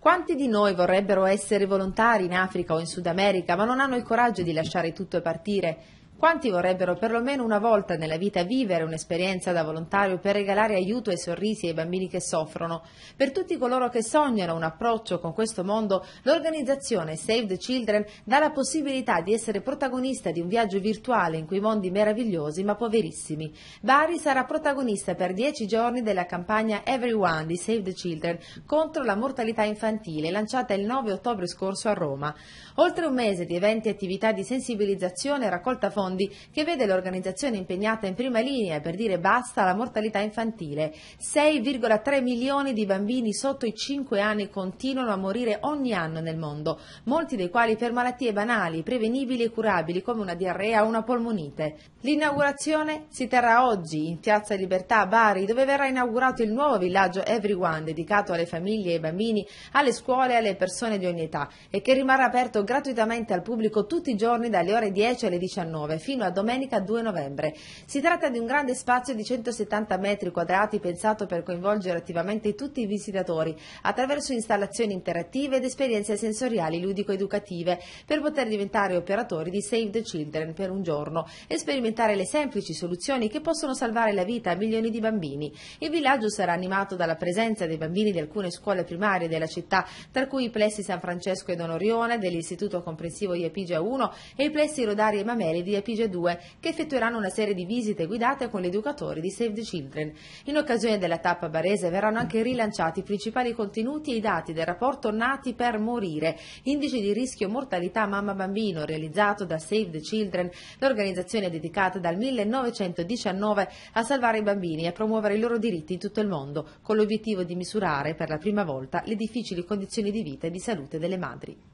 Quanti di noi vorrebbero essere volontari in Africa o in Sud America, ma non hanno il coraggio di lasciare tutto e partire? Quanti vorrebbero perlomeno una volta nella vita vivere un'esperienza da volontario per regalare aiuto e sorrisi ai bambini che soffrono? Per tutti coloro che sognano un approccio con questo mondo, l'organizzazione Save the Children dà la possibilità di essere protagonista di un viaggio virtuale in quei mondi meravigliosi ma poverissimi. Bari sarà protagonista per dieci giorni della campagna Everyone di Save the Children contro la mortalità infantile lanciata il 9 ottobre scorso a Roma. Oltre un mese di eventi e attività di sensibilizzazione e raccolta fondi Fondi, che vede l'organizzazione impegnata in prima linea per dire basta alla mortalità infantile. 6,3 milioni di bambini sotto i 5 anni continuano a morire ogni anno nel mondo, molti dei quali per malattie banali, prevenibili e curabili come una diarrea o una polmonite. L'inaugurazione si terrà oggi in Piazza Libertà a Bari, dove verrà inaugurato il nuovo villaggio Everyone, dedicato alle famiglie e ai bambini, alle scuole e alle persone di ogni età, e che rimarrà aperto gratuitamente al pubblico tutti i giorni dalle ore 10 alle 19 fino a domenica 2 novembre. Si tratta di un grande spazio di 170 metri quadrati pensato per coinvolgere attivamente tutti i visitatori attraverso installazioni interattive ed esperienze sensoriali ludico-educative per poter diventare operatori di Save the Children per un giorno e sperimentare le semplici soluzioni che possono salvare la vita a milioni di bambini. Il villaggio sarà animato dalla presenza dei bambini di alcune scuole primarie della città, tra cui i plessi San Francesco e Don Orione dell'Istituto Comprensivo Iepigia 1 e i plessi Rodari e Mameli di Epigia Pige 2, che effettueranno una serie di visite guidate con gli educatori di Save the Children. In occasione della tappa barese verranno anche rilanciati i principali contenuti e i dati del rapporto Nati per morire, indice di rischio mortalità mamma-bambino realizzato da Save the Children, l'organizzazione dedicata dal 1919 a salvare i bambini e a promuovere i loro diritti in tutto il mondo, con l'obiettivo di misurare per la prima volta le difficili condizioni di vita e di salute delle madri.